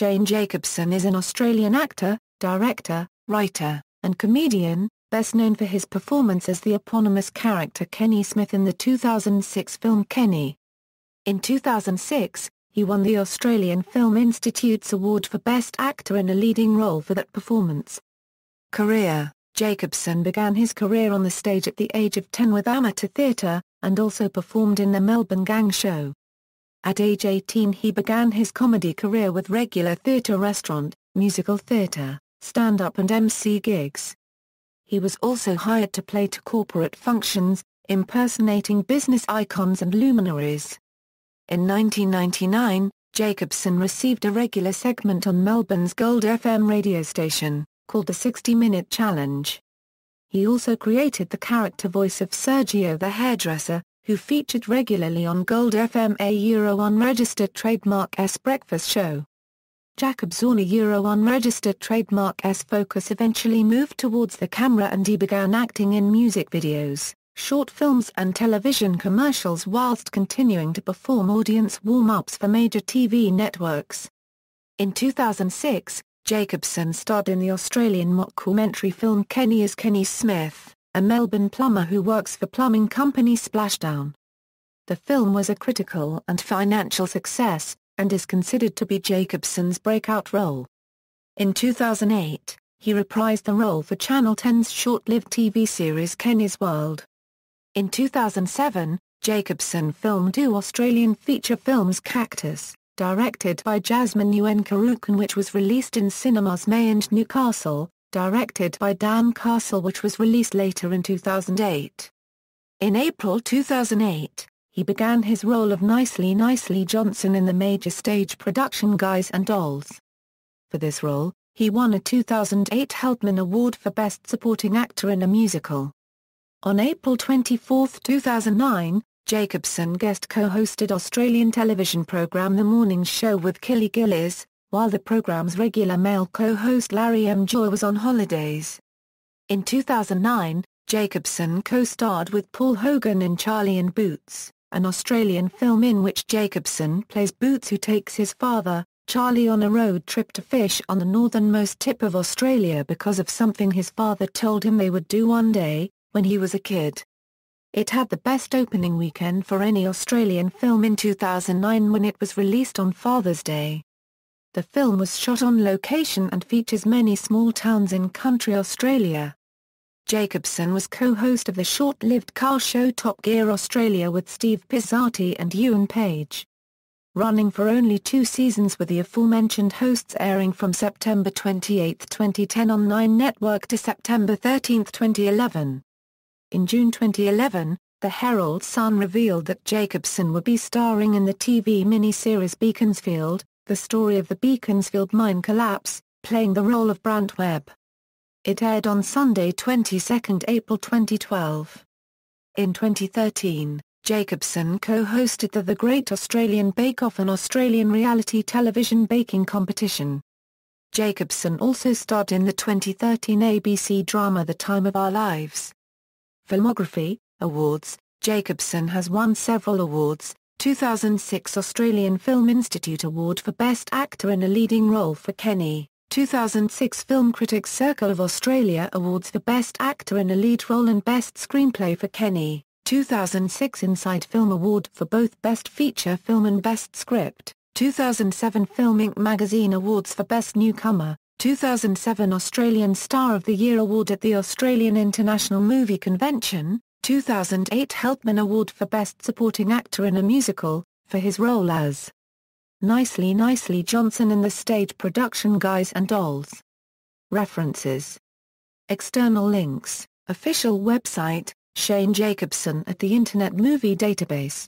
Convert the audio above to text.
Shane Jacobson is an Australian actor, director, writer, and comedian, best known for his performance as the eponymous character Kenny Smith in the 2006 film Kenny. In 2006, he won the Australian Film Institute's award for Best Actor in a leading role for that performance. Career Jacobson began his career on the stage at the age of 10 with amateur theatre, and also performed in the Melbourne Gang Show. At age 18 he began his comedy career with regular theatre restaurant, musical theatre, stand-up and MC gigs. He was also hired to play to corporate functions, impersonating business icons and luminaries. In 1999, Jacobson received a regular segment on Melbourne's Gold FM radio station, called the 60-Minute Challenge. He also created the character voice of Sergio the hairdresser, who featured regularly on Gold FM a Euro unregistered trademark S breakfast show. Jacob Zorna Euro unregistered trademark S focus eventually moved towards the camera and he began acting in music videos, short films and television commercials whilst continuing to perform audience warm-ups for major TV networks. In 2006, Jacobson starred in the Australian mockumentary film Kenny is Kenny Smith a Melbourne plumber who works for plumbing company Splashdown. The film was a critical and financial success, and is considered to be Jacobson's breakout role. In 2008, he reprised the role for Channel 10's short-lived TV series Kenny's World. In 2007, Jacobson filmed two Australian feature films Cactus, directed by Jasmine Nguyen Karukan which was released in cinemas May and Newcastle, directed by Dan Castle which was released later in 2008. In April 2008, he began his role of Nicely Nicely Johnson in the major stage production Guys and Dolls. For this role, he won a 2008 Heldman Award for Best Supporting Actor in a Musical. On April 24, 2009, Jacobson guest co-hosted Australian television program The Morning Show with Killy Gillies, while the program's regular male co-host Larry M. Joy was on holidays. In 2009, Jacobson co-starred with Paul Hogan in Charlie and Boots, an Australian film in which Jacobson plays Boots who takes his father, Charlie on a road trip to fish on the northernmost tip of Australia because of something his father told him they would do one day, when he was a kid. It had the best opening weekend for any Australian film in 2009 when it was released on Father's Day. The film was shot on location and features many small towns in country Australia. Jacobson was co-host of the short-lived car show Top Gear Australia with Steve Pizzati and Ewan Page. Running for only two seasons with the aforementioned hosts airing from September 28, 2010 on Nine Network to September 13, 2011. In June 2011, the Herald Sun revealed that Jacobson would be starring in the TV miniseries Beaconsfield, the Story of the Beaconsfield Mine Collapse, playing the role of Brant Webb. It aired on Sunday 22 April 2012. In 2013, Jacobson co-hosted the The Great Australian Bake Off an Australian reality television baking competition. Jacobson also starred in the 2013 ABC drama The Time of Our Lives. Filmography, Awards, Jacobson has won several awards, 2006 Australian Film Institute Award for Best Actor in a Leading Role for Kenny, 2006 Film Critics Circle of Australia Awards for Best Actor in a Lead Role and Best Screenplay for Kenny, 2006 Inside Film Award for both Best Feature Film and Best Script, 2007 Film Inc. Magazine Awards for Best Newcomer, 2007 Australian Star of the Year Award at the Australian International Movie Convention, 2008 Helpman Award for Best Supporting Actor in a Musical, for his role as Nicely Nicely Johnson in the stage production Guys and Dolls. References External links Official website, Shane Jacobson at the Internet Movie Database